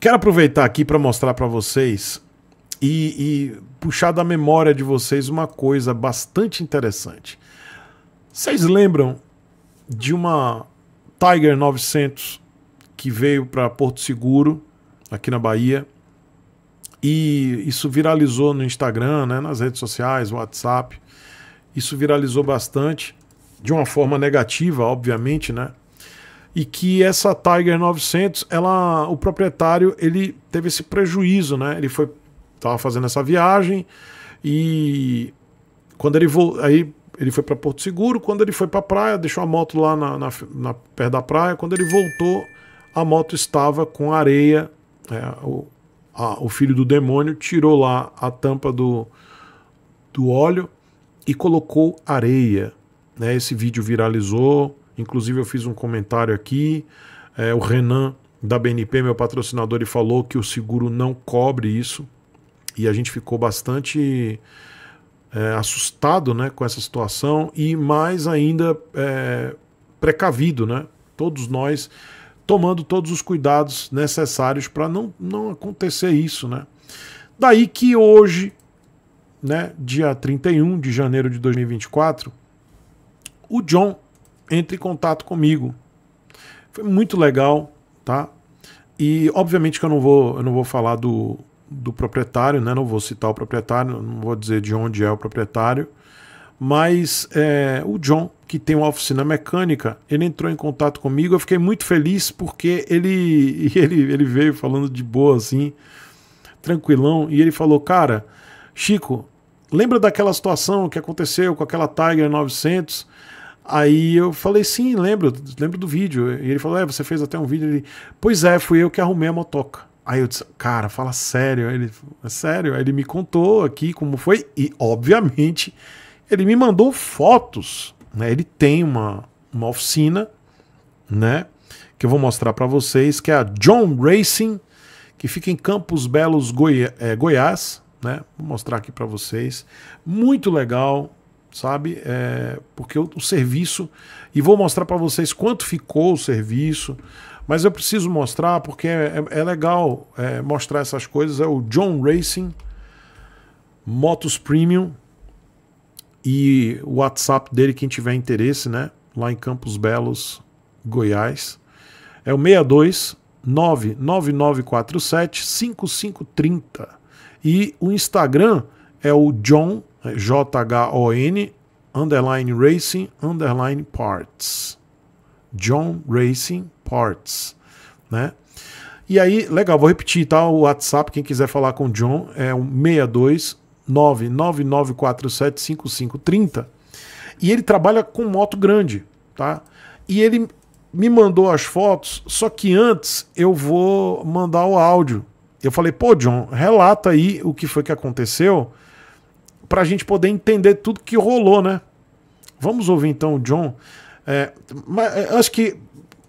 Quero aproveitar aqui para mostrar para vocês e, e puxar da memória de vocês uma coisa bastante interessante. Vocês lembram de uma Tiger 900 que veio para Porto Seguro, aqui na Bahia, e isso viralizou no Instagram, né, nas redes sociais, WhatsApp. Isso viralizou bastante, de uma forma negativa, obviamente, né? e que essa Tiger 900, ela, o proprietário, ele teve esse prejuízo, né? Ele foi tava fazendo essa viagem e quando ele vo... aí ele foi para Porto Seguro, quando ele foi para a praia, deixou a moto lá na, na, na, perto da praia, quando ele voltou, a moto estava com areia, é, o, a, o filho do demônio tirou lá a tampa do, do óleo e colocou areia. Né? Esse vídeo viralizou, Inclusive, eu fiz um comentário aqui. É, o Renan da BNP, meu patrocinador, ele falou que o seguro não cobre isso. E a gente ficou bastante é, assustado né, com essa situação e mais ainda é, precavido, né? Todos nós tomando todos os cuidados necessários para não, não acontecer isso, né? Daí que hoje, né, dia 31 de janeiro de 2024, o John entre em contato comigo. Foi muito legal, tá? E obviamente que eu não vou, eu não vou falar do, do proprietário, né? Não vou citar o proprietário, não vou dizer de onde é o proprietário. Mas é, o John, que tem uma oficina mecânica, ele entrou em contato comigo. Eu fiquei muito feliz porque ele, ele, ele veio falando de boa, assim, tranquilão. E ele falou: Cara, Chico, lembra daquela situação que aconteceu com aquela Tiger 900? Aí eu falei, sim, lembro, lembro do vídeo. E ele falou, é, você fez até um vídeo. Ele, pois é, fui eu que arrumei a motoca. Aí eu disse, cara, fala sério. Aí ele, é sério? Aí ele me contou aqui como foi. E, obviamente, ele me mandou fotos. Né? Ele tem uma, uma oficina, né? Que eu vou mostrar para vocês, que é a John Racing, que fica em Campos Belos, Goi é, Goiás. Né? Vou mostrar aqui para vocês. Muito legal, sabe? É, porque o, o, serviço. E vou mostrar para vocês quanto ficou o serviço. Mas eu preciso mostrar porque é, é, é legal é, mostrar essas coisas. É o John Racing, Motos Premium e o WhatsApp dele, quem tiver interesse, né? Lá em Campos Belos, Goiás. É o 62 99947 5530. E o Instagram é o John J-H-O-N, underline racing, underline parts. John Racing Parts, né? E aí, legal, vou repetir, tá? O WhatsApp, quem quiser falar com o John, é o 62 999475530. E ele trabalha com moto grande, tá? E ele me mandou as fotos, só que antes eu vou mandar o áudio. Eu falei, pô, John, relata aí o que foi que aconteceu para a gente poder entender tudo que rolou, né? Vamos ouvir então o John. É, mas é, acho que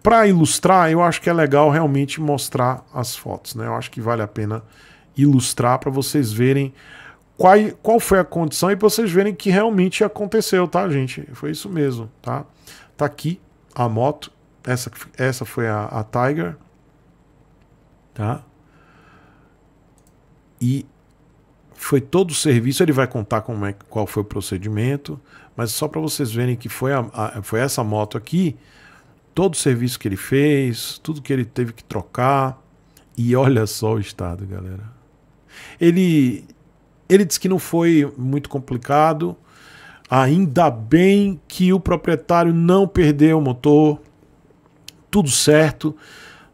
para ilustrar, eu acho que é legal realmente mostrar as fotos, né? Eu acho que vale a pena ilustrar para vocês verem qual, qual foi a condição e para vocês verem que realmente aconteceu, tá, gente? Foi isso mesmo, tá? Tá aqui a moto, essa, essa foi a, a Tiger, tá? E que foi todo o serviço, ele vai contar como é, qual foi o procedimento, mas só para vocês verem que foi, a, a, foi essa moto aqui, todo o serviço que ele fez, tudo que ele teve que trocar, e olha só o estado, galera. Ele, ele disse que não foi muito complicado, ainda bem que o proprietário não perdeu o motor, tudo certo,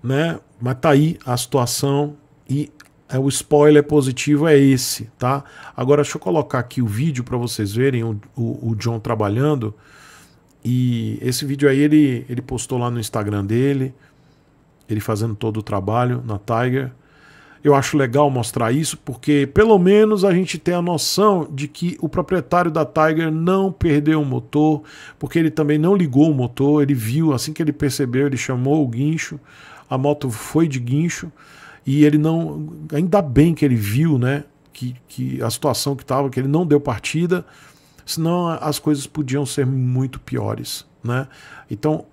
né? Mas tá aí a situação e é, o spoiler positivo é esse, tá? Agora deixa eu colocar aqui o vídeo para vocês verem o, o, o, John trabalhando. E esse vídeo aí ele, ele postou lá no Instagram dele, ele fazendo todo o trabalho na Tiger. Eu acho legal mostrar isso porque pelo menos a gente tem a noção de que o proprietário da Tiger não perdeu o motor, porque ele também não ligou o motor, ele viu, assim que ele percebeu, ele chamou o guincho, a moto foi de guincho. E ele não. Ainda bem que ele viu, né? Que, que a situação que estava, que ele não deu partida, senão as coisas podiam ser muito piores, né? Então,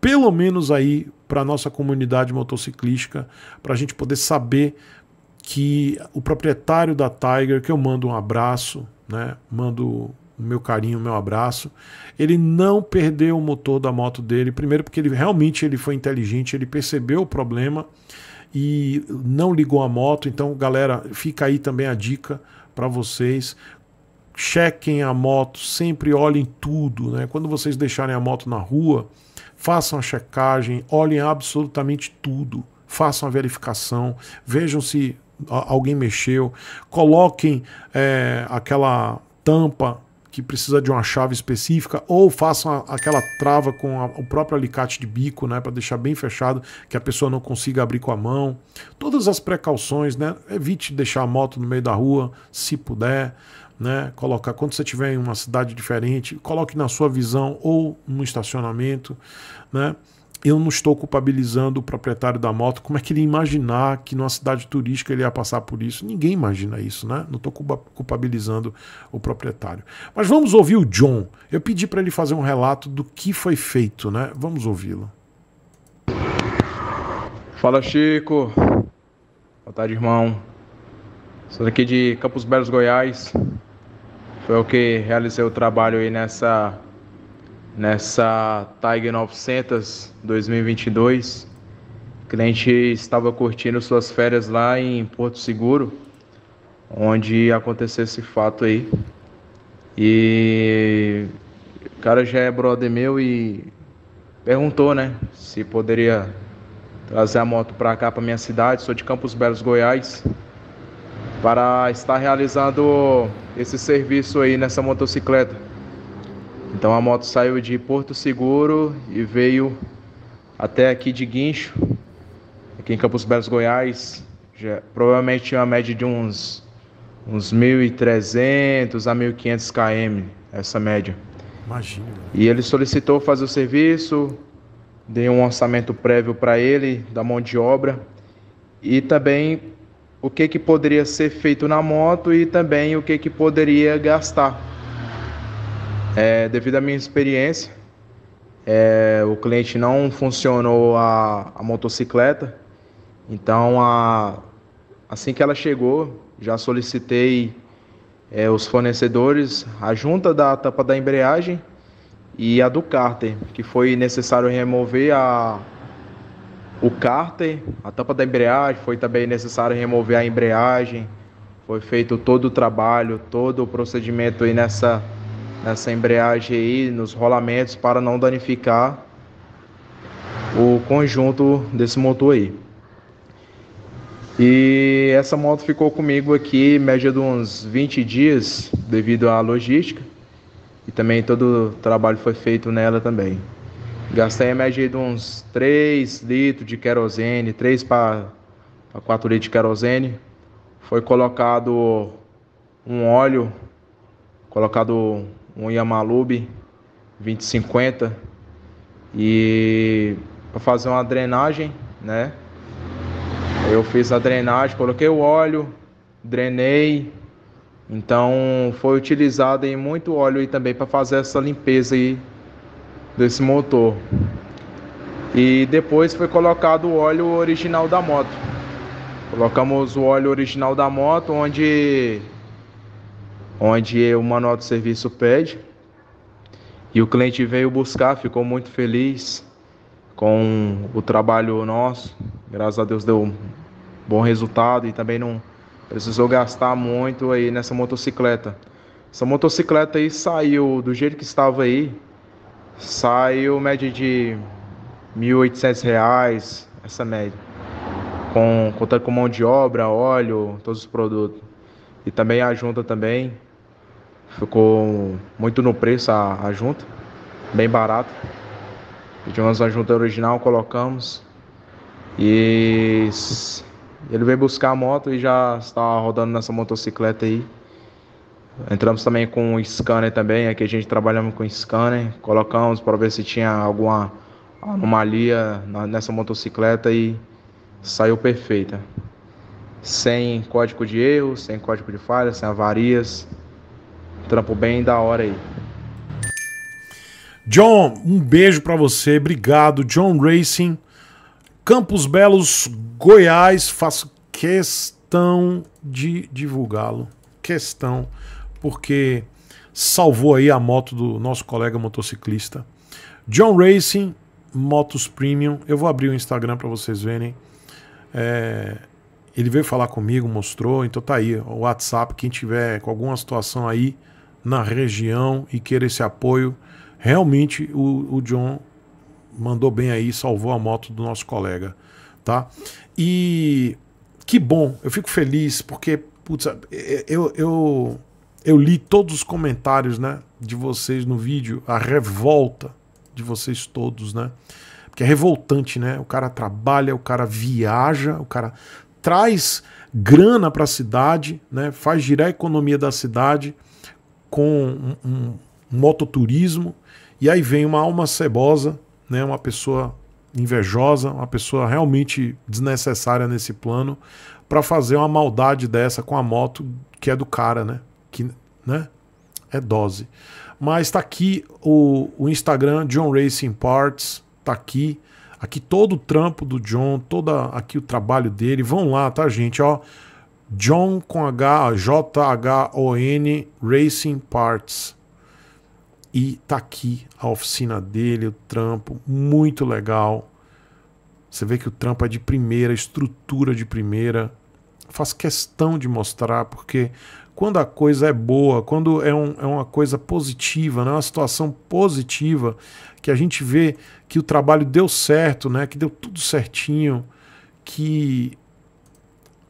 pelo menos aí para nossa comunidade motociclística, para a gente poder saber que o proprietário da Tiger, que eu mando um abraço, né? Mando o meu carinho, o meu abraço. Ele não perdeu o motor da moto dele, primeiro porque ele realmente ele foi inteligente, ele percebeu o problema e não ligou a moto. Então, galera, fica aí também a dica para vocês. Chequem a moto, sempre olhem tudo. Né? Quando vocês deixarem a moto na rua, façam a checagem, olhem absolutamente tudo, façam a verificação, vejam se alguém mexeu, coloquem é, aquela tampa que precisa de uma chave específica, ou façam aquela trava com a, o próprio alicate de bico, né, para deixar bem fechado, que a pessoa não consiga abrir com a mão. Todas as precauções, né? Evite deixar a moto no meio da rua, se puder. Né, colocar quando você estiver em uma cidade diferente, coloque na sua visão ou no estacionamento, né? eu não estou culpabilizando o proprietário da moto. Como é que ele imaginar que numa cidade turística ele ia passar por isso? Ninguém imagina isso, né? Não estou culpabilizando o proprietário. Mas vamos ouvir o John. Eu pedi para ele fazer um relato do que foi feito, né? Vamos ouvi-lo. Fala, Chico. Boa tarde, irmão. Sou daqui de Campos Belos, Goiás. Foi o que realizei o trabalho aí nessa nessa Tiger 900 2022. O cliente estava curtindo suas férias lá em Porto Seguro, onde aconteceu esse fato aí. E o cara já é brother meu e perguntou, né, se poderia trazer a moto para cá, para minha cidade. Sou de Campos Belos, Goiás, para estar realizando esse serviço aí nessa motocicleta. Então a moto saiu de Porto Seguro e veio até aqui de Guincho, aqui em Campos Belos, Goiás. Já, provavelmente tinha uma média de uns, uns 1.300 a 1.500 km, essa média. Imagina. E ele solicitou fazer o serviço, dei um orçamento prévio para ele da mão de obra e também o que, que poderia ser feito na moto e também o que, que poderia gastar. É, devido à minha experiência, é, o cliente não funcionou a, a motocicleta, então a, assim que ela chegou, já solicitei é, os fornecedores a junta da tampa da embreagem e a do cárter, que foi necessário remover a, o cárter, a tampa da embreagem, foi também necessário remover a embreagem, foi feito todo o trabalho, todo o procedimento aí nessa nessa embreagem aí, nos rolamentos para não danificar o conjunto desse motor aí. E essa moto ficou comigo aqui média de uns 20 dias devido à logística e também todo o trabalho foi feito nela também. Gastei a média de uns 3 litros de querosene, 3 para 4 litros de querosene. Foi colocado um óleo, colocado um Yamalube 2050 e para fazer uma drenagem, né? Eu fiz a drenagem, coloquei o óleo, drenei. Então foi utilizado aí muito óleo aí também para fazer essa limpeza aí desse motor. E depois foi colocado o óleo original da moto. Colocamos o óleo original da moto, onde onde o manual de serviço pede e o cliente veio buscar, ficou muito feliz com o trabalho nosso. Graças a Deus deu um bom resultado e também não precisou gastar muito aí nessa motocicleta. Essa motocicleta aí saiu do jeito que estava aí, saiu média de R$ 1.800, essa média. Com, contando com mão de obra, óleo, todos os produtos. E também a junta também, Ficou muito no preço a, a junta, bem barato. Pedimos a junta original, colocamos. E ele veio buscar a moto e já estava rodando nessa motocicleta aí. Entramos também com o scanner também, aqui a gente trabalhamos com scanner, colocamos para ver se tinha alguma anomalia nessa motocicleta e saiu perfeita. Sem código de erro, sem código de falha, sem avarias. Trampo bem da hora aí. John, um beijo para você. Obrigado, John Racing. Campos Belos, Goiás. Faço questão de divulgá-lo. Questão, porque salvou aí a moto do nosso colega motociclista. John Racing, Motos Premium. Eu vou abrir o Instagram para vocês verem. É, ele veio falar comigo, mostrou. Então tá aí o WhatsApp. Quem tiver com alguma situação aí na região e queira esse apoio. Realmente o, o John mandou bem aí, salvou a moto do nosso colega, tá? E que bom, eu fico feliz porque, putz, é, é, eu, eu, eu li todos os comentários, né, de vocês no vídeo, a revolta de vocês todos, né? Porque é revoltante, né? O cara trabalha, o cara viaja, o cara traz grana para a cidade, né? Faz girar a economia da cidade com um, um mototurismo, e aí vem uma alma cebosa, né, uma pessoa invejosa, uma pessoa realmente desnecessária nesse plano, para fazer uma maldade dessa com a moto que é do cara, né? Que, né? É dose. Mas tá aqui o, o Instagram, John Racing Parts, tá aqui. Aqui todo o trampo do John, toda aqui o trabalho dele. Vão lá, tá, gente? Ó, John com H, J-H-O-N Racing Parts. E tá aqui a oficina dele, o trampo, muito legal. Você vê que o trampo é de primeira, estrutura de primeira. Faz questão de mostrar, porque quando a coisa é boa, quando é, um, é uma coisa positiva, né? uma situação positiva, que a gente vê que o trabalho deu certo, né? que deu tudo certinho, que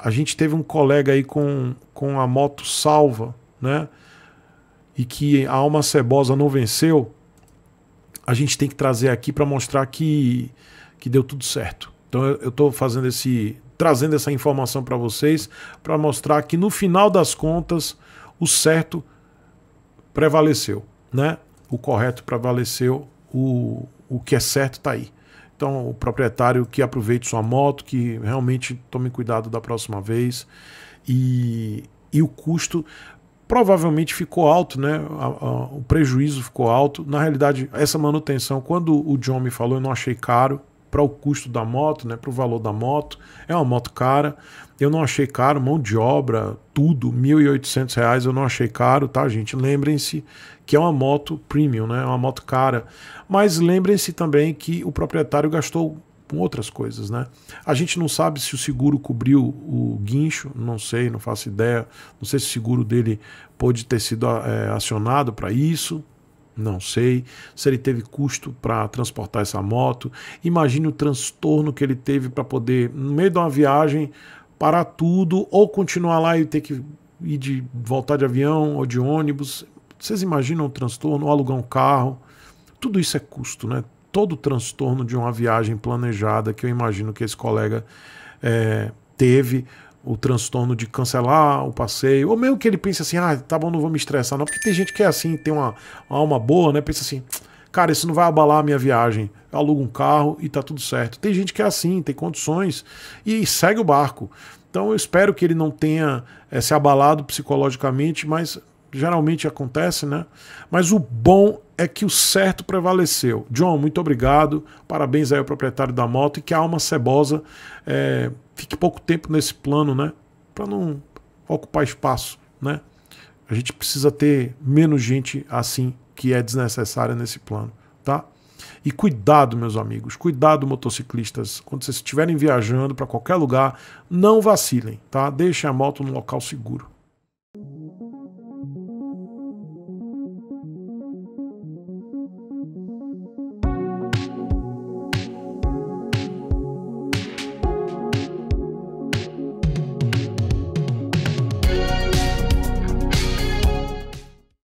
a gente teve um colega aí com, com a moto salva, né? E que a alma cebosa não venceu. A gente tem que trazer aqui para mostrar que, que deu tudo certo. Então eu estou fazendo esse trazendo essa informação para vocês para mostrar que no final das contas o certo prevaleceu, né? O correto prevaleceu, o, o que é certo está aí. Então, o proprietário que aproveite sua moto, que realmente tome cuidado da próxima vez. E, e o custo provavelmente ficou alto, né? A, a, o prejuízo ficou alto. Na realidade, essa manutenção, quando o John me falou, eu não achei caro para o custo da moto, né, para o valor da moto. É uma moto cara. Eu não achei caro, mão de obra, tudo, R$ 1.800 eu não achei caro, tá, gente? Lembrem-se que é uma moto premium, né? É uma moto cara. Mas lembrem-se também que o proprietário gastou com outras coisas, né? A gente não sabe se o seguro cobriu o guincho, não sei, não faço ideia. Não sei se o seguro dele pôde ter sido é, acionado para isso. Não sei se ele teve custo para transportar essa moto. Imagine o transtorno que ele teve para poder, no meio de uma viagem, parar tudo ou continuar lá e ter que ir de voltar de avião ou de ônibus. Vocês imaginam o transtorno, ou alugar um carro? Tudo isso é custo, né? Todo o transtorno de uma viagem planejada que eu imagino que esse colega é, teve o transtorno de cancelar o passeio, ou mesmo que ele pense assim, ah, tá bom, não vou me estressar, não, porque tem gente que é assim, tem uma, uma alma boa, né? Pensa assim, cara, isso não vai abalar a minha viagem. Eu alugo um carro e tá tudo certo. Tem gente que é assim, tem condições e segue o barco. Então eu espero que ele não tenha é, se abalado psicologicamente, mas geralmente acontece, né? Mas o bom é que o certo prevaleceu. John, muito obrigado. Parabéns aí ao proprietário da moto e que a alma cebosa é, fique pouco tempo nesse plano, né? Para não ocupar espaço, né? A gente precisa ter menos gente assim que é desnecessária nesse plano, tá? E cuidado, meus amigos, cuidado, motociclistas, quando vocês estiverem viajando para qualquer lugar, não vacilem, tá? Deixem a moto num local seguro.